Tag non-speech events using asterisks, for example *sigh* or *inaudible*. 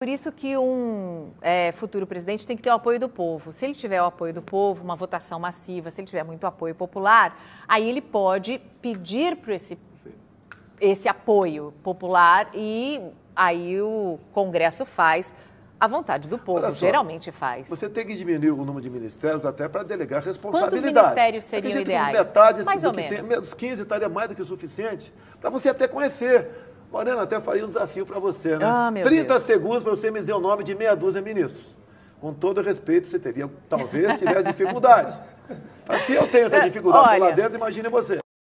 Por isso que um é, futuro presidente tem que ter o apoio do povo. Se ele tiver o apoio do povo, uma votação massiva, se ele tiver muito apoio popular, aí ele pode pedir para esse, esse apoio popular e aí o Congresso faz a vontade do povo, só, geralmente faz. Você tem que diminuir o número de ministérios até para delegar responsabilidade. Quantos ministérios seriam ideais? Metade, mais ou menos. Tem, menos 15 estaria mais do que o suficiente para você até conhecer Morena, até faria um desafio para você, né? Ah, 30 Deus. segundos para você me dizer o nome de meia dúzia ministros. Com todo respeito, você teria, talvez, tivesse *laughs* dificuldade. Se assim eu tenho essa é, dificuldade Olha, lá dentro, imagine você.